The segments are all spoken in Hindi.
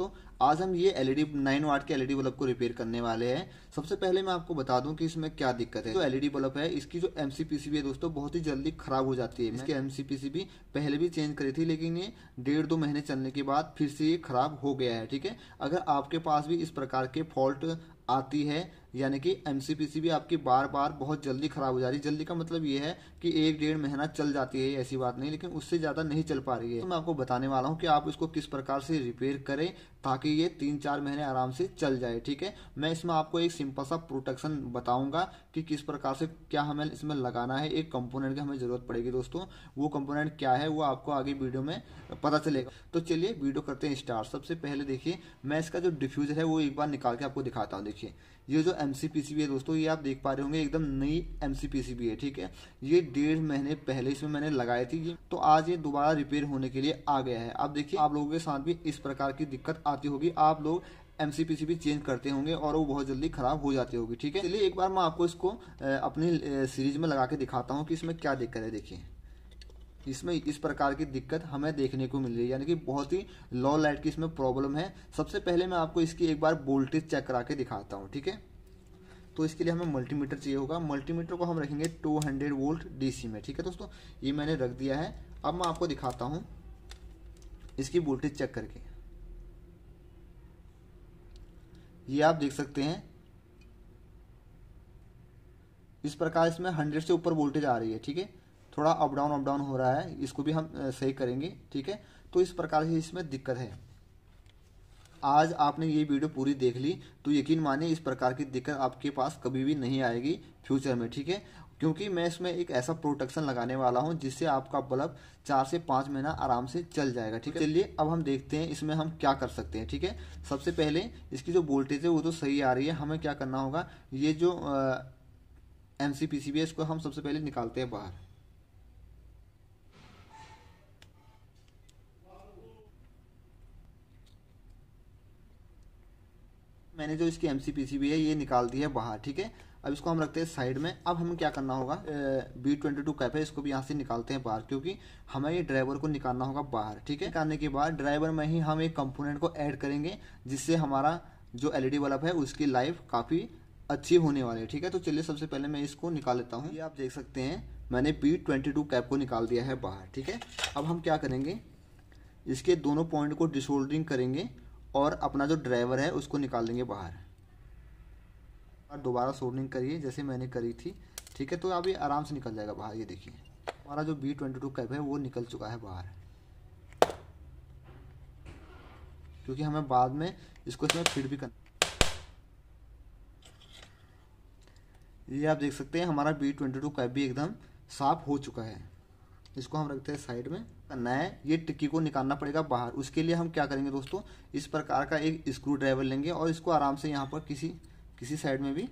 तो आज हम ये एलईडी 9 e वाट के एलईडी e बल्ब को रिपेयर करने वाले हैं सबसे पहले मैं आपको बता दूं कि इसमें क्या दिक्कत है तो एलईडी e बल्ब है इसकी जो एमसीपीसीबी है दोस्तों बहुत ही जल्दी खराब हो जाती है इसकी एमसीपीसीबी पहले भी चेंज करी थी लेकिन ये डेढ़ दो महीने चलने के बाद फिर से ये खराब हो गया है ठीक है अगर आपके पास भी इस प्रकार के फॉल्ट आती है यानी कि एम भी आपकी बार बार बहुत जल्दी ख़राब हो जा रही है जल्दी का मतलब ये है कि एक डेढ़ महीना चल जाती है ऐसी बात नहीं लेकिन उससे ज़्यादा नहीं चल पा रही है तो मैं आपको बताने वाला हूँ कि आप इसको किस प्रकार से रिपेयर करें ताकि ये तीन चार महीने आराम से चल जाए ठीक है मैं इसमें आपको एक सिंपल सा प्रोटेक्शन बताऊंगा कि किस प्रकार से क्या हमें इसमें लगाना है एक कंपोनेंट की हमें ज़रूरत पड़ेगी दोस्तों वो कंपोनेंट क्या है वो आपको आगे वीडियो में पता चलेगा तो चलिए वीडियो करते हैं स्टार्ट सबसे पहले देखिए मैं इसका जो डिफ्यूज़र है वो एक बार निकाल के आपको दिखाता हूँ देखिए ये जो एम है दोस्तों ये आप देख पा रहे होंगे एकदम नई एम है ठीक है ये डेढ़ महीने पहले इसमें मैंने लगाई थी ये तो आज ये दोबारा रिपेयर होने के लिए आ गया है अब देखिए आप लोगों के साथ भी इस प्रकार की दिक्कत आती होगी आप लोग एम भी चेंज करते होंगे और वो बहुत जल्दी खराब हो जाती होगी ठीक है चलिए एक बार मैं आपको इसको अपनी सीरीज में लगा के दिखाता हूँ कि इसमें क्या दिक्कत है देखिए इसमें इस प्रकार की दिक्कत हमें देखने को मिल रही है यानी कि बहुत ही लो लाइट की इसमें प्रॉब्लम है सबसे पहले मैं आपको इसकी एक बार वोल्टेज चेक करा के दिखाता हूँ ठीक है तो इसके लिए हमें मल्टीमीटर चाहिए होगा मल्टीमीटर को हम रखेंगे 200 वोल्ट डी में ठीक है दोस्तों ये मैंने रख दिया है अब मैं आपको दिखाता हूँ इसकी वोल्टेज चेक करके ये आप देख सकते हैं इस प्रकार इसमें हंड्रेड से ऊपर वोल्टेज आ रही है ठीक है थोड़ा अप डाउन अप डाउन हो रहा है इसको भी हम सही करेंगे ठीक है तो इस प्रकार से इसमें दिक्कत है आज आपने ये वीडियो पूरी देख ली तो यकीन माने इस प्रकार की दिक्कत आपके पास कभी भी नहीं आएगी फ्यूचर में ठीक है क्योंकि मैं इसमें एक ऐसा प्रोटेक्शन लगाने वाला हूँ जिससे आपका बल्ब चार से पाँच महीना आराम से चल जाएगा ठीक है चलिए अब हम देखते हैं इसमें हम क्या कर सकते हैं ठीक है सबसे पहले इसकी जो वोल्टेज है वो तो सही आ रही है हमें क्या करना होगा ये जो M C P C B है इसको हम सबसे पहले निकालते हैं बाहर मैंने जो इसकी एम है ये निकाल दी है बाहर ठीक है अब इसको हम रखते हैं साइड में अब हमें क्या करना होगा बी ट्वेंटी टू कैप है इसको भी यहाँ से निकालते हैं बाहर क्योंकि हमें ये ड्राइवर को निकालना होगा बाहर ठीक है निकालने के बाद ड्राइवर में ही हम एक कंपोनेंट को ऐड करेंगे जिससे हमारा जो एलईडी e बल्ब है उसकी लाइफ काफ़ी अच्छी होने वाली है ठीक है तो चलिए सबसे पहले मैं इसको निकाल लेता हूँ ये आप देख सकते हैं मैंने बी ट्वेंटी टू कैप को निकाल दिया है बाहर ठीक है अब हम क्या करेंगे इसके दोनों पॉइंट को डिसोल्डरिंग करेंगे और अपना जो ड्राइवर है उसको निकाल देंगे बाहर और दोबारा सोल्डिंग करिए जैसे मैंने करी थी ठीक है तो अभी आराम से निकल जाएगा बाहर ये देखिए हमारा जो बी ट्वेंटी टू कैब है वो निकल चुका है बाहर क्योंकि हमें बाद में इसको इसमें फिट भी करना ये आप देख सकते हैं हमारा बी ट्वेंटी टू कैब भी एकदम साफ हो चुका है इसको हम रखते हैं साइड में नए ये टिक्की को निकालना पड़ेगा बाहर उसके लिए हम क्या करेंगे दोस्तों इस प्रकार का एक स्क्रू ड्राइवर लेंगे और इसको आराम से यहाँ पर किसी किसी साइड में भी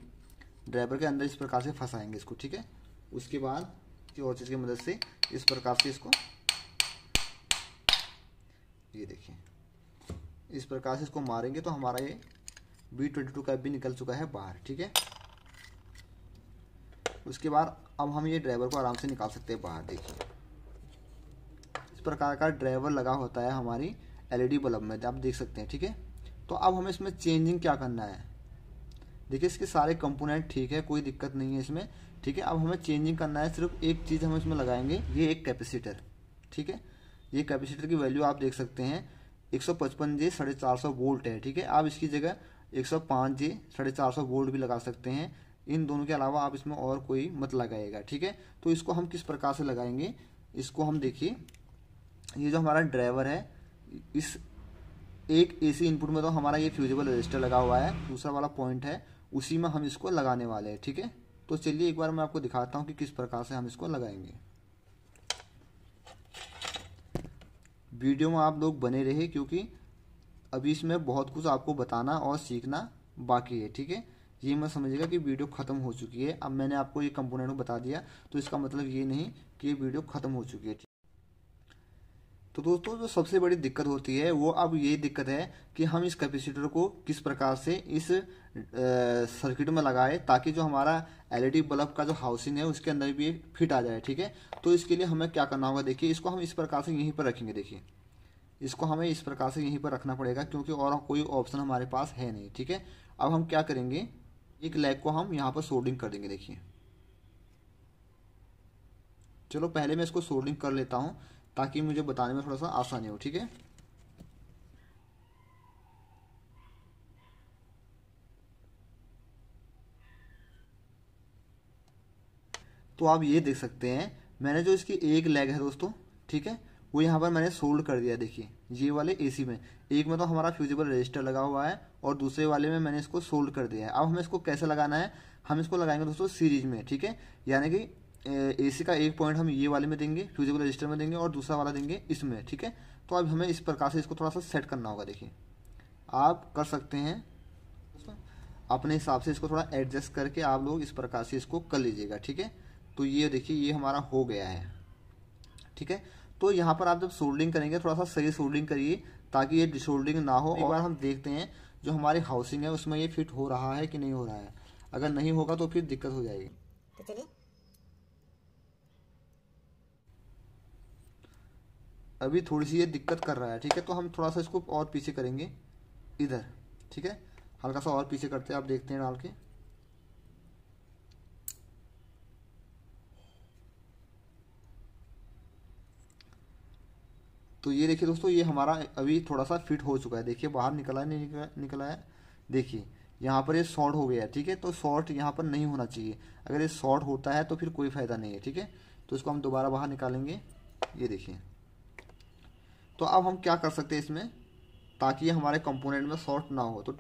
ड्राइवर के अंदर इस प्रकार से फंसाएंगे इसको ठीक है उसके बाद किसी और चीज़ की मदद से इस प्रकार से इसको ये देखिए इस प्रकार से इसको मारेंगे तो हमारा ये बी ट्वेंटी टू का भी निकल चुका है बाहर ठीक है उसके बाद अब हम ये ड्राइवर को आराम से निकाल सकते हैं बाहर देखिए प्रकार का ड्राइवर लगा होता है हमारी एलईडी बल्ब में आप देख सकते हैं ठीक है तो अब हमें इसमें चेंजिंग क्या करना है देखिए इसके सारे कंपोनेंट ठीक है कोई दिक्कत नहीं है इसमें ठीक है अब हमें चेंजिंग करना है सिर्फ एक चीज़ हम इसमें लगाएंगे ये एक कैपेसिटर ठीक है ये कैपेसिटर की वैल्यू आप देख सकते हैं एक सौ पचपन जे साढ़े चार सौ वोल्ट है ठीक है आप इसकी जगह एक सौ पाँच जे साढ़े चार सौ वोल्ट भी लगा सकते हैं इन दोनों के अलावा आप इसमें और कोई मत लगाएगा ठीक है तो इसको हम किस प्रकार से लगाएंगे इसको हम देखिए ये जो हमारा ड्राइवर है इस एक एसी इनपुट में तो हमारा ये फ्यूजेबल रजिस्टर लगा हुआ है दूसरा वाला पॉइंट है उसी में हम इसको लगाने वाले हैं ठीक है तो चलिए एक बार मैं आपको दिखाता हूँ कि किस प्रकार से हम इसको लगाएंगे वीडियो में आप लोग बने रहे क्योंकि अभी इसमें बहुत कुछ आपको बताना और सीखना बाकी है ठीक है ये मैं समझिएगा कि वीडियो ख़त्म हो चुकी है अब मैंने आपको ये कंपोनेंट बता दिया तो इसका मतलब ये नहीं कि ये वीडियो ख़त्म हो चुकी है तो दोस्तों जो सबसे बड़ी दिक्कत होती है वो अब यही दिक्कत है कि हम इस कैपेसिटर को किस प्रकार से इस सर्किट में लगाए ताकि जो हमारा एलईडी बल्ब का जो हाउसिंग है उसके अंदर भी फिट आ जाए ठीक है तो इसके लिए हमें क्या करना होगा देखिए इसको हम इस प्रकार से यहीं पर रखेंगे देखिए इसको हमें इस प्रकार से यहीं पर रखना पड़ेगा क्योंकि और कोई ऑप्शन हमारे पास है नहीं ठीक है अब हम क्या करेंगे एक लेग को हम यहाँ पर सोल्डिंग कर देंगे देखिए चलो पहले मैं इसको सोल्डिंग कर लेता हूँ ताकि मुझे बताने में थोड़ा सा आसानी हो ठीक है तो आप ये देख सकते हैं मैंने जो इसकी एक लेग है दोस्तों ठीक है वो यहाँ पर मैंने सोल्ड कर दिया देखिए ये वाले एसी में एक में तो हमारा फ्यूजिबल रजिस्टर लगा हुआ है और दूसरे वाले में मैंने इसको सोल्ड कर दिया है अब हमें इसको कैसे लगाना है हम इसको लगाएंगे दोस्तों सीरीज में ठीक है यानी कि ए सी का एक पॉइंट हम ये वाले में देंगे फ्यूजेबल रजिस्टर में देंगे और दूसरा वाला देंगे इसमें ठीक है तो अब हमें इस प्रकार से इसको थोड़ा सा सेट करना होगा देखिए आप कर सकते हैं अपने हिसाब से इसको थोड़ा एडजस्ट करके आप लोग इस प्रकार से इसको कर लीजिएगा ठीक है तो ये देखिए ये हमारा हो गया है ठीक है तो यहाँ पर आप जब सोल्डिंग करेंगे थोड़ा सा सही सोल्डिंग करिए ताकि ये डिसोल्डिंग ना हो एक बार हम देखते हैं जो हमारी हाउसिंग है उसमें ये फिट हो रहा है कि नहीं हो रहा है अगर नहीं होगा तो फिर दिक्कत हो जाएगी तो चलिए अभी थोड़ी सी ये दिक्कत कर रहा है ठीक है तो हम थोड़ा सा इसको और पीछे करेंगे इधर ठीक है हल्का सा और पीछे करते हैं आप देखते हैं डाल के तो ये देखिए दोस्तों ये हमारा अभी थोड़ा सा फिट हो चुका है देखिए बाहर निकला है नहीं निकला, निकला है देखिए यहाँ पर ये शॉर्ट हो गया है ठीक है तो शॉर्ट यहाँ पर नहीं होना चाहिए अगर ये शॉर्ट होता है तो फिर कोई फ़ायदा नहीं है ठीक है तो इसको हम दोबारा बाहर निकालेंगे ये देखिए तो अब हम क्या कर सकते हैं इसमें ताकि ये हमारे कंपोनेंट में शॉर्ट ना हो तो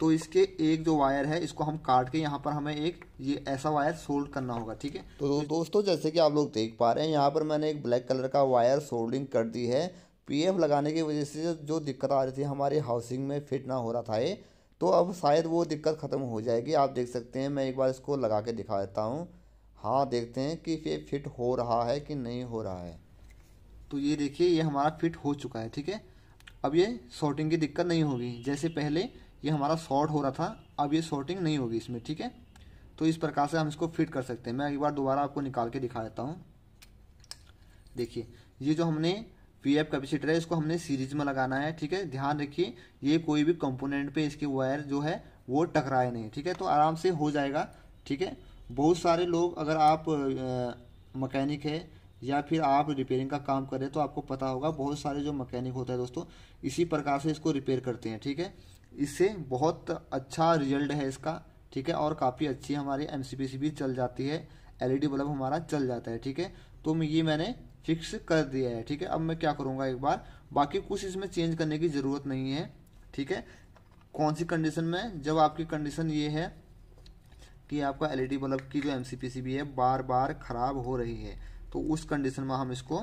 तो इसके एक जो वायर है इसको हम काट के यहाँ पर हमें एक ये ऐसा वायर सोल्ड करना होगा ठीक है तो दो, दोस्तों जैसे कि आप लोग देख पा रहे हैं यहाँ पर मैंने एक ब्लैक कलर का वायर सोल्डिंग कर दी है पीएफ लगाने की वजह से जो दिक्कत आ रही थी हमारी हाउसिंग में फिट ना हो रहा था ये तो अब शायद वो दिक्कत ख़त्म हो जाएगी आप देख सकते हैं मैं एक बार इसको लगा के दिखा देता हूँ हाँ देखते हैं कि ये फिट हो रहा है कि नहीं हो रहा है तो ये देखिए ये हमारा फिट हो चुका है ठीक है अब ये शॉर्टिंग की दिक्कत नहीं होगी जैसे पहले ये हमारा शॉर्ट हो रहा था अब ये शॉर्टिंग नहीं होगी इसमें ठीक है तो इस प्रकार से हम इसको फिट कर सकते हैं मैं एक बार दोबारा आपको निकाल के दिखा देता हूँ देखिए ये जो हमने पी एफ कैपेसिटर है इसको हमने सीरीज में लगाना है ठीक है ध्यान रखिए ये कोई भी कंपोनेंट पे इसके वायर जो है वो टकराए नहीं ठीक है तो आराम से हो जाएगा ठीक है बहुत सारे लोग अगर आप मकैनिक है या फिर आप रिपेयरिंग का काम करें तो आपको पता होगा बहुत सारे जो मकैनिक होता है दोस्तों इसी प्रकार से इसको रिपेयर करते हैं ठीक है इससे बहुत अच्छा रिजल्ट है इसका ठीक है और काफ़ी अच्छी हमारी एम भी चल जाती है एल e बल्ब हमारा चल जाता है ठीक है तो ये मैंने फिक्स कर दिया है ठीक है अब मैं क्या करूँगा एक बार बाकी कुछ इसमें चेंज करने की ज़रूरत नहीं है ठीक है कौन सी कंडीशन में जब आपकी कंडीशन ये है कि आपका एलईडी e बल्ब की जो एम है बार बार ख़राब हो रही है तो उस कंडीशन में हम इसको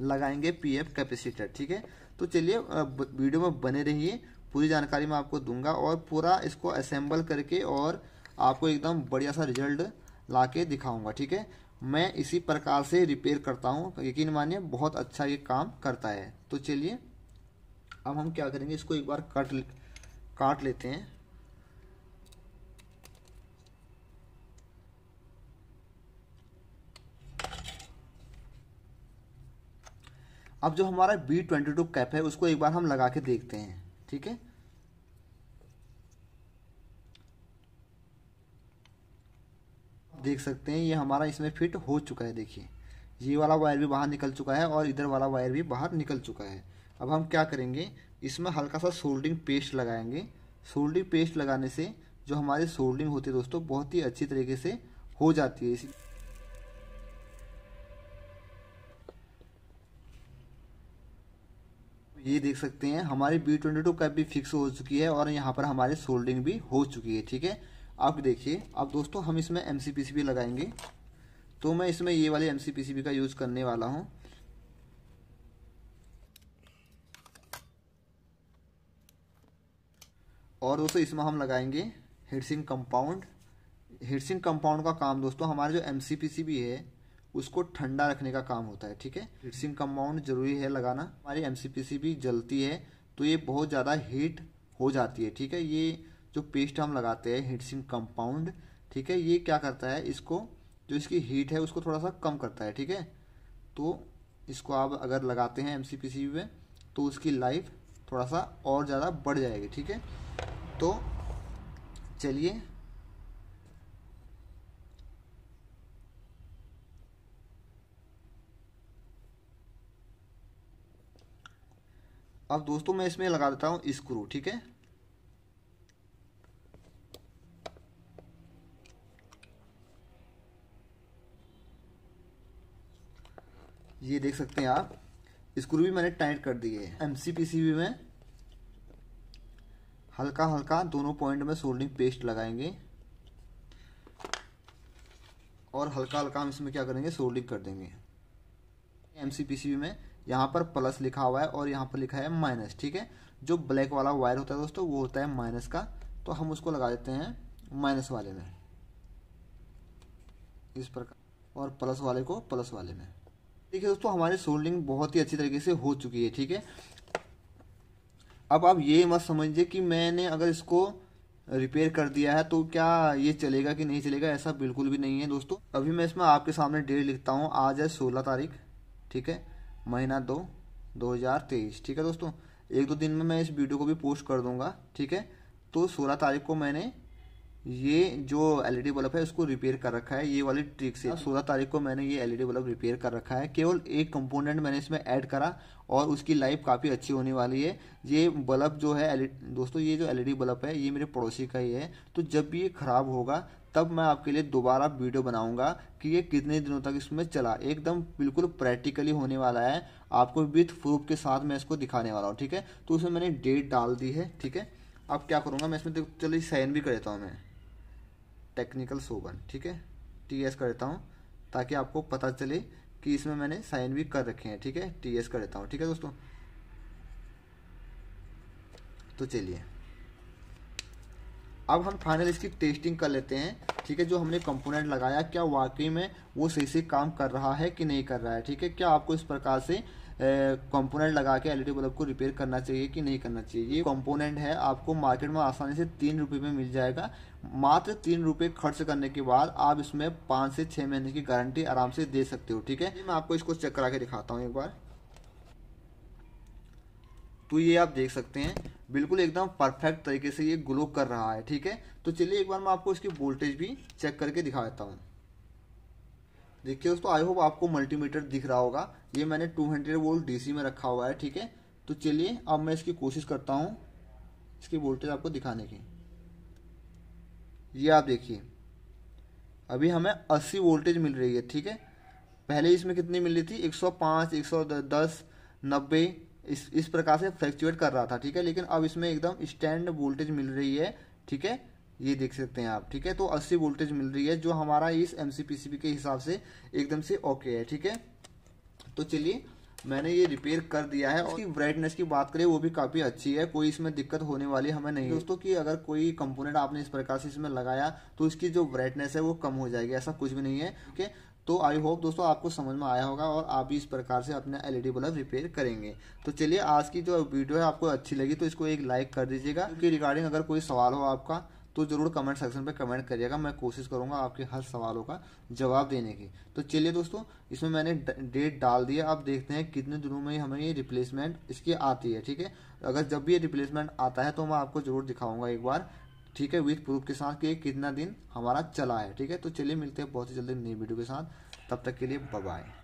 लगाएंगे पीएफ कैपेसिटर ठीक है तो चलिए वीडियो में बने रहिए पूरी जानकारी मैं आपको दूंगा और पूरा इसको असेंबल करके और आपको एकदम बढ़िया सा रिजल्ट ला के दिखाऊँगा ठीक है मैं इसी प्रकार से रिपेयर करता हूँ यकीन मानिए बहुत अच्छा ये काम करता है तो चलिए अब हम क्या करेंगे इसको एक बार कट काट लेते हैं अब जो हमारा बी ट्वेंटी टू कैप है उसको एक बार हम लगा के देखते हैं ठीक है देख सकते हैं ये हमारा इसमें फिट हो चुका है देखिए ये वाला वायर भी बाहर निकल चुका है और इधर वाला वायर भी बाहर निकल चुका है अब हम क्या करेंगे इसमें हल्का सा सोल्डिंग पेस्ट लगाएंगे सोल्डिंग पेस्ट लगाने से जो हमारी सोल्डिंग होती है दोस्तों बहुत ही अच्छी तरीके से हो जाती है इसी ये देख सकते हैं हमारी बी ट्वेंटी टू कैप भी फिक्स हो चुकी है और यहाँ पर हमारी सोल्डिंग भी हो चुकी है ठीक है अब देखिए अब दोस्तों हम इसमें M C P C B लगाएंगे तो मैं इसमें ये वाली M C P C B का यूज़ करने वाला हूँ और दोस्तों इसमें हम लगाएंगे हिटसिंग कंपाउंड हिटसिंग कंपाउंड का काम दोस्तों हमारे जो M C P C B है उसको ठंडा रखने का काम होता है ठीक है सिम कंपाउंड जरूरी है लगाना हमारी एम भी जलती है तो ये बहुत ज़्यादा हीट हो जाती है ठीक है ये जो पेस्ट हम लगाते हैं हीट सिम कंपाउंड ठीक है ये क्या करता है इसको जो इसकी हीट है उसको थोड़ा सा कम करता है ठीक है तो इसको आप अगर लगाते हैं एम में तो उसकी लाइफ थोड़ा सा और ज़्यादा बढ़ जाएगी ठीक है तो चलिए अब दोस्तों मैं इसमें लगा देता हूँ स्क्रू ठीक है ये देख सकते हैं आप स्क्रू भी मैंने टाइट कर दिए है एम सी में हल्का हल्का दोनों पॉइंट में सोल्डिंग पेस्ट लगाएंगे और हल्का हल्का हम इसमें क्या करेंगे सोल्डिंग कर देंगे एम सी में यहाँ पर प्लस लिखा हुआ है और यहाँ पर लिखा है माइनस ठीक है जो ब्लैक वाला वायर होता है दोस्तों वो होता है माइनस का तो हम उसको लगा देते हैं माइनस वाले में इस प्रकार और प्लस वाले को प्लस वाले में देखिए दोस्तों हमारी सोल्डिंग बहुत ही अच्छी तरीके से हो चुकी है ठीक है अब आप ये मत समझिए कि मैंने अगर इसको रिपेयर कर दिया है तो क्या ये चलेगा कि नहीं चलेगा ऐसा बिल्कुल भी नहीं है दोस्तों अभी मैं इसमें आपके सामने डेट लिखता हूँ आज है सोलह तारीख ठीक है महीना दो दो हज़ार तेईस ठीक है दोस्तों एक दो दिन में मैं इस वीडियो को भी पोस्ट कर दूंगा ठीक है तो सोलह तारीख को मैंने ये जो एलईडी e बल्ब है उसको रिपेयर कर रखा है ये वाली ट्रिक से सोलह तारीख को मैंने ये एलईडी e बल्ब रिपेयर कर रखा है केवल एक कंपोनेंट मैंने इसमें ऐड करा और उसकी लाइफ काफ़ी अच्छी होने वाली है ये बल्ब जो है e दोस्तों ये जो एलईडी बल्ब है ये मेरे पड़ोसी का ही है तो जब भी ये ख़राब होगा तब मैं आपके लिए दोबारा वीडियो बनाऊंगा कि ये कितने दिनों तक इसमें चला एकदम बिल्कुल प्रैक्टिकली होने वाला है आपको विथ प्रूफ के साथ मैं इसको दिखाने वाला हूँ ठीक है तो उसमें मैंने डेट डाल दी है ठीक है अब क्या करूँगा मैं इसमें चलिए साइन भी कर देता हूँ मैं टेक्निकल सोबन ठीक है टी एस कर देता हूँ ताकि आपको पता चले कि इसमें मैंने साइन भी कर रखे हैं ठीक है टी एस कर देता हूँ ठीक है दोस्तों तो चलिए अब हम फाइनल इसकी टेस्टिंग कर लेते हैं ठीक है जो हमने कंपोनेंट लगाया क्या वाकई में वो सही से काम कर रहा है कि नहीं कर रहा है ठीक है क्या आपको इस प्रकार से कंपोनेंट लगा के एलईडी बल्ब e को रिपेयर करना चाहिए कि नहीं करना चाहिए ये कंपोनेंट है आपको मार्केट में आसानी से तीन रुपये में मिल जाएगा मात्र तीन रुपये खर्च करने के बाद आप इसमें पाँच से छः महीने की गारंटी आराम से दे सकते हो ठीक है मैं आपको इसको चेक करा के दिखाता हूँ एक बार तो ये आप देख सकते हैं बिल्कुल एकदम परफेक्ट तरीके से ये ग्लो कर रहा है ठीक है तो चलिए एक बार मैं आपको इसकी वोल्टेज भी चेक करके दिखा देता हूँ देखिए दोस्तों आई होप आपको मल्टीमीटर दिख रहा होगा ये मैंने 200 हंड्रेड वोल्ट डी में रखा हुआ है ठीक है तो चलिए अब मैं इसकी कोशिश करता हूँ इसकी वोल्टेज आपको दिखाने की ये आप देखिए अभी हमें 80 वोल्टेज मिल रही है ठीक है पहले इसमें कितनी मिल रही थी 105, 110, 90 इस इस प्रकार से फ्लैक्चुएट कर रहा था ठीक है लेकिन अब इसमें एकदम स्टैंड वोल्टेज मिल रही है ठीक है ये देख सकते हैं आप ठीक है तो 80 वोल्टेज मिल रही है जो हमारा इस एम के हिसाब से एकदम से ओके है ठीक है तो चलिए मैंने ये रिपेयर कर दिया है और ब्राइटनेस की बात करें वो भी काफ़ी अच्छी है कोई इसमें दिक्कत होने वाली हमें नहीं दोस्तों कि अगर कोई कंपोनेंट आपने इस प्रकार से इसमें लगाया तो इसकी जो ब्राइटनेस है वो कम हो जाएगी ऐसा कुछ भी नहीं है ओके तो आई होप दोस्तों आपको समझ में आया होगा और आप भी इस प्रकार से अपना एलईडी बल्ब रिपेयर करेंगे तो चलिए आज की जो वीडियो है आपको अच्छी लगी तो इसको एक लाइक कर दीजिएगा की रिगार्डिंग अगर कोई सवाल हो आपका तो ज़रूर कमेंट सेक्शन पे कमेंट करिएगा मैं कोशिश करूँगा आपके हर सवालों का जवाब देने की तो चलिए दोस्तों इसमें मैंने डेट डाल दिया आप देखते हैं कितने दिनों में हमें ये रिप्लेसमेंट इसकी आती है ठीक है अगर जब भी ये रिप्लेसमेंट आता है तो मैं आपको ज़रूर दिखाऊंगा एक बार ठीक है विथ प्रूफ के साथ कि कितना दिन हमारा चला है ठीक है तो चलिए मिलते हैं बहुत ही जल्दी नई वीडियो के साथ तब तक के लिए बाय